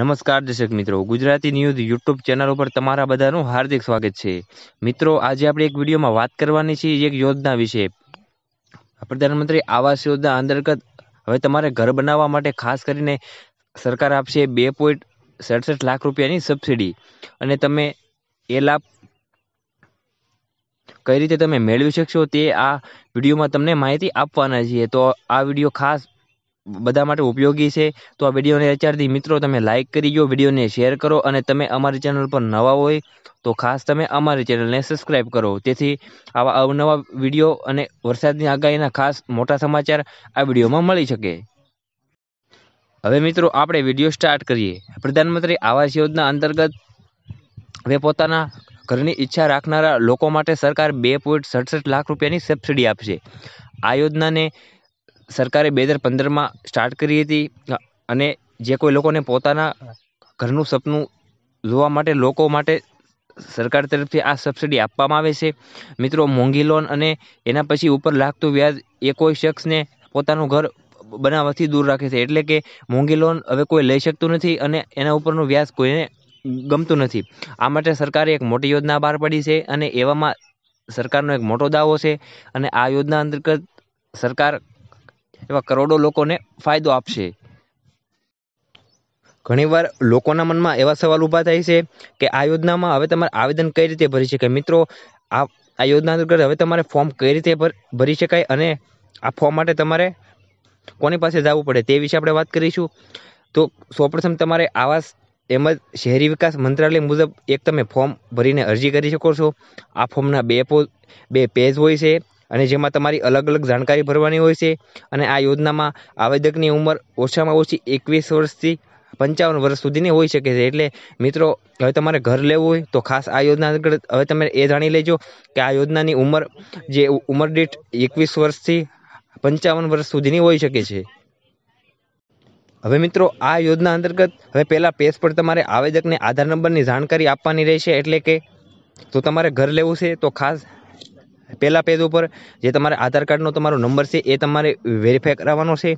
નમસ્કાર દર્શક મિત્રો ગુજરાતી ન્યૂઝ યુટ્યુબ ચેનલ ઉપર તમારા બધાનું હાર્દિક સ્વાગત છે મિત્રો આજે આપણે એક વિડીયોમાં વાત કરવાની છે એક યોજના વિશે પ્રધાનમંત્રી આવાસ યોજના અંતર્ગત હવે તમારે ઘર બનાવવા માટે ખાસ કરીને સરકાર આપશે બે પોઈન્ટ સડસઠ લાખ રૂપિયાની સબસિડી અને તમે એ લાભ કઈ રીતે તમે મેળવી શકશો તે આ વિડીયોમાં તમને માહિતી આપવાના છીએ તો આ વિડીયો ખાસ બધા માટે ઉપયોગી છે તો આ વિડીયોને અત્યારથી મિત્રો તમે લાઇક કરી દો વિડીયોને શેર કરો અને તમે અમારી ચેનલ પર નવા હોય તો ખાસ તમે અમારી ચેનલને સબસ્ક્રાઇબ કરો તેથી આવા અવનવા વિડીયો અને વરસાદની આગાહીના ખાસ મોટા સમાચાર આ વિડીયોમાં મળી શકે હવે મિત્રો આપણે વિડીયો સ્ટાર્ટ કરીએ પ્રધાનમંત્રી આવાસ યોજના અંતર્ગત હવે પોતાના ઘરની ઈચ્છા રાખનારા લોકો માટે સરકાર બે પોઈન્ટ સડસઠ લાખ રૂપિયાની સબસિડી આપશે આ યોજનાને સરકારે બે હજાર પંદરમાં સ્ટાર્ટ કરી હતી અને જે કોઈ લોકોને પોતાના ઘરનું સપનું જોવા માટે લોકો માટે સરકાર તરફથી આ સબસિડી આપવામાં આવે છે મિત્રો મોંઘી લોન અને એના પછી ઉપર લાગતું વ્યાજ એ કોઈ શખ્સને પોતાનું ઘર બનાવવાથી દૂર રાખે છે એટલે કે મોંઘી લોન હવે કોઈ લઈ શકતું નથી અને એના ઉપરનું વ્યાજ કોઈને ગમતું નથી આ માટે સરકારે એક મોટી યોજના બહાર પાડી છે અને એવામાં સરકારનો એક મોટો દાવો છે અને આ યોજના અંતર્ગત સરકાર એવા કરોડો લોકોને ફાયદો આપશે ઘણીવાર લોકોના મનમાં એવા સવાલ ઊભા થાય છે કે આ યોજનામાં હવે તમારે આવેદન કઈ રીતે ભરી શકાય મિત્રો આ આ યોજના અંતર્ગત હવે તમારે ફોર્મ કઈ રીતે ભરી શકાય અને આ ફોર્મ માટે તમારે કોની પાસે જવું પડે તે વિશે આપણે વાત કરીશું તો સૌપ્રથમ તમારે આવાસ તેમજ શહેરી વિકાસ મંત્રાલય મુજબ એક તમે ફોર્મ ભરીને અરજી કરી શકો છો આ ફોર્મના બે બે પેજ હોય છે અને જેમાં તમારી અલગ અલગ જાણકારી ભરવાની હોય છે અને આ યોજનામાં આવેદકની ઉંમર ઓછામાં ઓછી એકવીસ વર્ષથી પંચાવન વર્ષ સુધીની હોઈ શકે છે એટલે મિત્રો હવે તમારે ઘર લેવું હોય તો ખાસ આ યોજના આગળ હવે તમે એ જાણી લેજો કે આ યોજનાની ઉંમર જે ઉંમર દીઠ એકવીસ વર્ષથી પંચાવન વર્ષ સુધીની હોઈ શકે છે હવે મિત્રો આ યોજના અંતર્ગત હવે પહેલાં પેજ પર તમારે આવેદકને આધાર નંબરની જાણકારી આપવાની રહેશે એટલે કે તો તમારે ઘર લેવું છે તો ખાસ પહેલા પેજ ઉપર જે તમારે આધાર કાર્ડનો તમારો નંબર છે એ તમારે વેરીફાઈ કરાવવાનો છે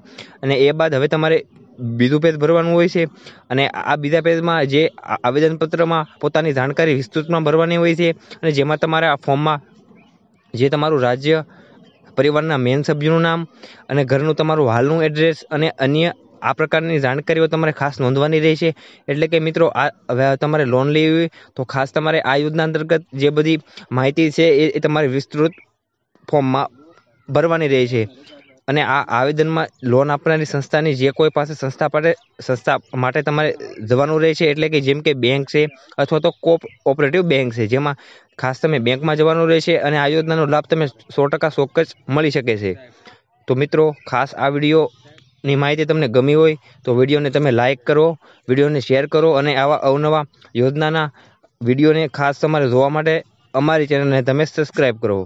અને એ બાદ હવે તમારે બીજું પેજ ભરવાનું હોય છે અને આ બીજા પેજમાં જે આવેદનપત્રમાં પોતાની જાણકારી વિસ્તૃતમાં ભરવાની હોય છે અને જેમાં તમારા ફોર્મમાં જે તમારું રાજ્ય પરિવારના મેન સભ્યનું નામ અને ઘરનું તમારું હાલનું એડ્રેસ અને અન્ય આ પ્રકારની જાણકારીઓ તમારે ખાસ નોંધવાની રહેશે એટલે કે મિત્રો આ તમારે લોન લેવી તો ખાસ તમારે આ યોજના અંતર્ગત જે બધી માહિતી છે એ તમારે વિસ્તૃત ફોર્મમાં ભરવાની રહે છે અને આ આવેદનમાં લોન આપનારી સંસ્થાની જે કોઈ પાસે સંસ્થા માટે સંસ્થા માટે તમારે જવાનું રહેશે એટલે કે જેમ કે બેંક છે અથવા તો કોપ ઓપરેટિવ બેંક છે જેમાં ખાસ તમે બેંકમાં જવાનું રહેશે અને આ યોજનાનો લાભ તમે સો ટકા જ મળી શકે છે તો મિત્રો ખાસ આ વિડીયો ની માહિતી તમને ગમી હોય તો વિડીયોને તમે લાઇક કરો વિડીયોને શેર કરો અને આવા અવનવા યોજનાના વિડીયોને ખાસ તમારે જોવા માટે અમારી ચેનલને તમે સબસ્ક્રાઈબ કરો